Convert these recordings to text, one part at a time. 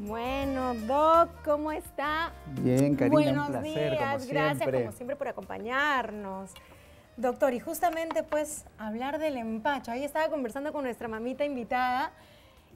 Bueno, Doc, ¿cómo está? Bien, cariño, Buenos un placer, días, gracias como siempre por acompañarnos. Doctor, y justamente pues hablar del empacho. Ahí estaba conversando con nuestra mamita invitada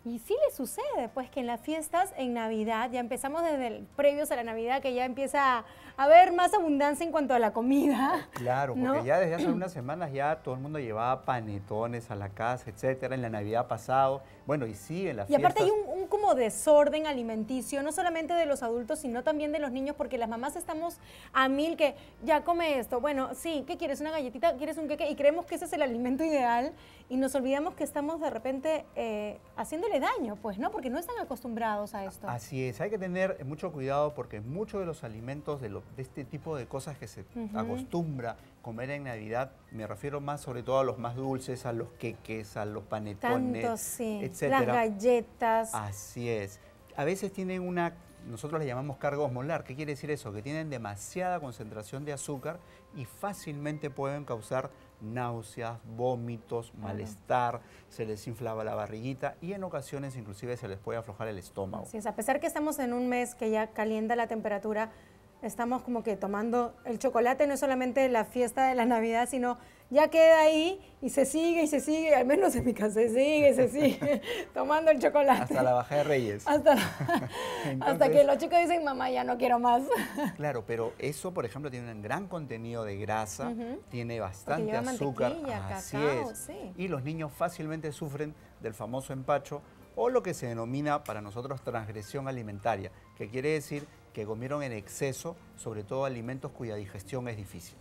y sí le sucede pues que en las fiestas en Navidad, ya empezamos desde el, previos a la Navidad que ya empieza a haber más abundancia en cuanto a la comida. Claro, porque ya desde hace unas semanas ya todo el mundo llevaba panetones a la casa, etcétera, en la Navidad pasado. Bueno, y sí, en la fiestas... Y aparte hay un desorden alimenticio, no solamente de los adultos, sino también de los niños, porque las mamás estamos a mil que ya come esto, bueno, sí, ¿qué quieres? ¿Una galletita? ¿Quieres un queque? Y creemos que ese es el alimento ideal y nos olvidamos que estamos de repente eh, haciéndole daño, pues, ¿no? Porque no están acostumbrados a esto. Así es, hay que tener mucho cuidado porque muchos de los alimentos de, de este tipo de cosas que se acostumbra comer en Navidad, me refiero más sobre todo a los más dulces, a los queques, a los panetones, etcétera. Las galletas. Así Así es. A veces tienen una, nosotros le llamamos cargos molar. ¿Qué quiere decir eso? Que tienen demasiada concentración de azúcar y fácilmente pueden causar náuseas, vómitos, malestar, se les inflaba la barriguita y en ocasiones inclusive se les puede aflojar el estómago. Así es, a pesar que estamos en un mes que ya calienta la temperatura, estamos como que tomando el chocolate, no es solamente la fiesta de la Navidad, sino ya queda ahí y se sigue y se sigue, al menos en mi casa se sigue, se sigue tomando el chocolate. Hasta la baja de Reyes. Hasta, que los chicos dicen, mamá, ya no quiero más. claro, pero eso, por ejemplo, tiene un gran contenido de grasa, tiene bastante azúcar. Así Y los niños fácilmente sufren del famoso empacho o lo que se denomina para nosotros transgresión alimentaria, que quiere decir que comieron en exceso, sobre todo alimentos cuya digestión es difícil.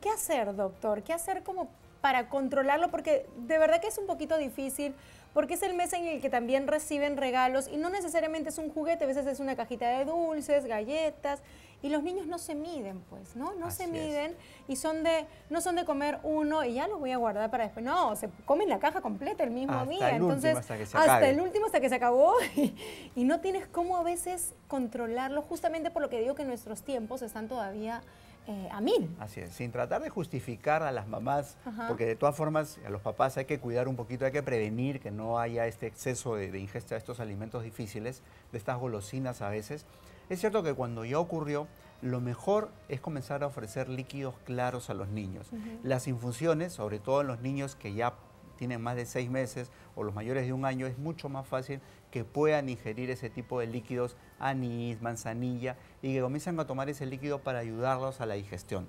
¿Qué hacer, doctor? ¿Qué hacer como para controlarlo? Porque de verdad que es un poquito difícil, porque es el mes en el que también reciben regalos y no necesariamente es un juguete, a veces es una cajita de dulces, galletas, y los niños no se miden, pues, ¿no? No se miden y son de, no son de comer uno y ya lo voy a guardar para después. No, se comen la caja completa el mismo día. Entonces, hasta, el último hasta que se acabó y, y no tienes cómo a veces controlarlo, justamente por lo que digo que nuestros tiempos están todavía eh, a mil. Así es, sin tratar de justificar a las mamás, porque de todas formas a los papás hay que cuidar un poquito, hay que prevenir que no haya este exceso de, ingesta de estos alimentos difíciles, de estas golosinas a veces. Es cierto que cuando ya ocurrió, lo mejor es comenzar a ofrecer líquidos claros a los niños. Las infusiones, sobre todo en los niños que ya tienen más de seis meses o los mayores de un año, es mucho más fácil que puedan ingerir ese tipo de líquidos, anís, manzanilla, y que comiencen a tomar ese líquido para ayudarlos a la digestión.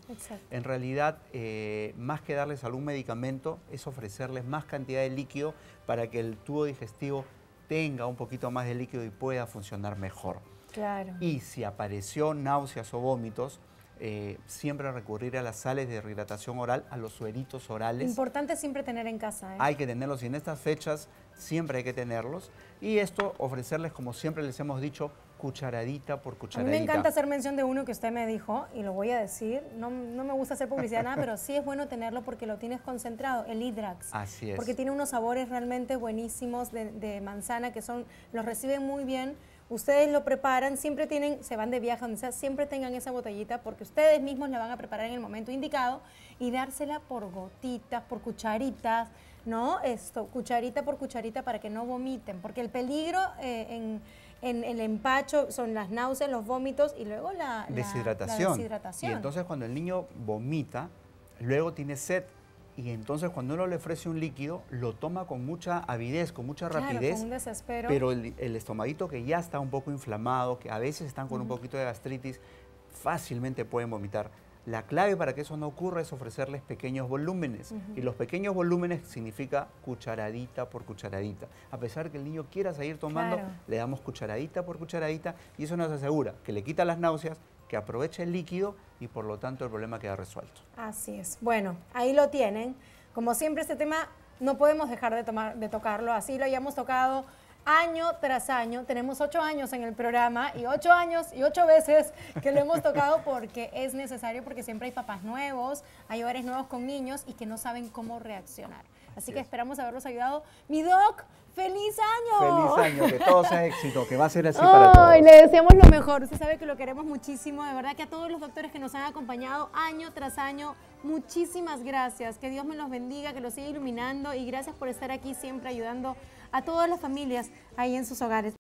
En realidad, eh, más que darles algún medicamento, es ofrecerles más cantidad de líquido para que el tubo digestivo tenga un poquito más de líquido y pueda funcionar mejor. Y si apareció náuseas o vómitos, eh, siempre recurrir a las sales de rehidratación oral, a los sueritos orales. Importante siempre tener en casa. ¿eh? Hay que tenerlos y en estas fechas siempre hay que tenerlos. Y esto ofrecerles, como siempre les hemos dicho, cucharadita por cucharadita. A mí me encanta hacer mención de uno que usted me dijo, y lo voy a decir, no, no me gusta hacer publicidad nada, pero sí es bueno tenerlo porque lo tienes concentrado, el Hidrax. Así es. Porque tiene unos sabores realmente buenísimos de, de manzana que son, los reciben muy bien ustedes lo preparan, siempre tienen, se van de viaje, donde sea, siempre tengan esa botellita porque ustedes mismos la van a preparar en el momento indicado y dársela por gotitas, por cucharitas, ¿no? Esto, cucharita por cucharita para que no vomiten, porque el peligro eh, en, el empacho son las náuseas, los vómitos y luego la, deshidratación. la deshidratación. Y entonces cuando el niño vomita, luego tiene sed y entonces cuando uno le ofrece un líquido, lo toma con mucha avidez, con mucha rapidez. Pero el, estomadito que ya está un poco inflamado, que a veces están con un poquito de gastritis, fácilmente pueden vomitar. La clave para que eso no ocurra es ofrecerles pequeños volúmenes. Y los pequeños volúmenes significa cucharadita por cucharadita. A pesar que el niño quiera seguir tomando, le damos cucharadita por cucharadita y eso nos asegura que le quita las náuseas, que aproveche el líquido y por lo tanto el problema queda resuelto. Así es. Bueno, ahí lo tienen. Como siempre este tema no podemos dejar de, tomar, de tocarlo, así lo hayamos tocado año tras año. Tenemos ocho años en el programa y ocho años y ocho veces que lo hemos tocado porque es necesario, porque siempre hay papás nuevos, hay hogares nuevos con niños y que no saben cómo reaccionar. Así, que esperamos haberlos ayudado. Mi doc, ¡Feliz año! ¡Feliz año! Que todo sea éxito, que va a ser así para todos. Y le deseamos lo mejor. Usted sabe que lo queremos muchísimo. De verdad que a todos los doctores que nos han acompañado año tras año, muchísimas gracias. Que Dios me los bendiga, que los siga iluminando y gracias por estar aquí siempre ayudando a todas las familias ahí en sus hogares.